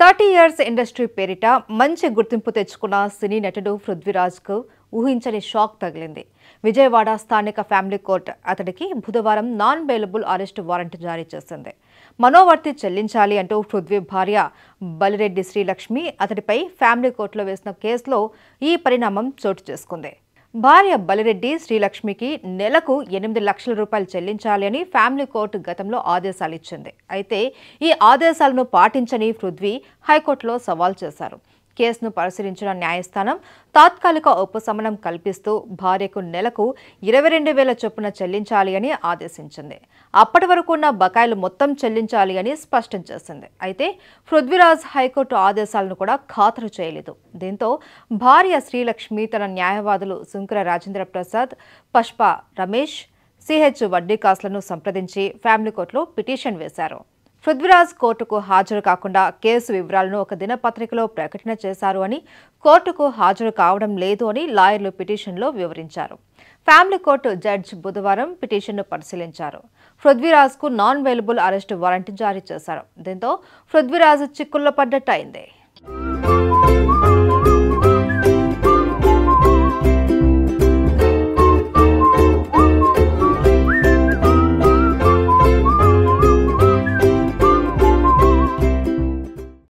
thirty years industry పేరిట మంచి గుర్తింపు తెచ్చుకున్న సినీ నటుడు పృథ్వీరాజ్కు ఊహించని షాక్ తగిలింది విజయవాడ స్థానిక ఫ్యామిలీ కోర్టు అతడికి బుధవారం నాన్ బెయిలబుల్ అరెస్ట్ వారెంట్ జారీ చేసింది మనోవర్తి చెల్లించాలి అంటూ పృథ్వీ భార్య బలిరెడ్డి శ్రీలక్ష్మి అతడిపై ఫ్యామిలీ కోర్టులో వేసిన కేసులో ఈ పరిణామం చోటు చేసుకుంది భార్య బలిరెడ్డి శ్రీలక్ష్మికి నెలకు ఎనిమిది లక్షల రూపాయలు చెల్లించాలి అని ఫ్యామిలీ కోర్టు గతంలో ఆదేశాలు ఇచ్చింది అయితే ఈ ఆదేశాలను పాటించని పృథ్వీ హైకోర్టులో సవాల్ చేశారు కేసును పరిశీలించిన న్యాయస్థానం తాత్కాలిక ఉపశమనం కల్పిస్తూ భార్యకు నెలకు ఇరవై రెండు వేల చొప్పున చెల్లించాలి అని ఆదేశించింది అప్పటి వరకు ఉన్న బకాయిలు మొత్తం చెల్లించాలి అని స్పష్టం చేసింది అయితే పృథ్వీరాజ్ హైకోర్టు ఆదేశాలను కూడా ఖాతరు చేయలేదు దీంతో భార్య శ్రీలక్ష్మి తన న్యాయవాదులు శుంకర రాజేంద్ర ప్రసాద్ పుష్ప రమేష్ సిహెచ్ వడ్డీ కాసులను సంప్రదించి ఫ్యామిలీ కోర్టులో పిటిషన్ వేశారు పృథ్వీరాజ్ కోర్టుకు హాజరు కాకుండా కేసు వివరాలను ఒక దినపత్రికలో ప్రకటన చేశారు అని కోర్టుకు హాజరు కావడం లేదు అని లాయర్లు పిటిషన్లో వివరించారు ఫ్యామిలీ కోర్టు జడ్జ్ బుధవారం పిటిషన్ను పరిశీలించారు పృథ్వీరాజ్కు నాన్ వెలబుల్ అరెస్టు వారెంట్ జారీ చేశారు దీంతో పృథ్వీరాజ్ చిక్కుల్లో పడ్డట్టు అయింది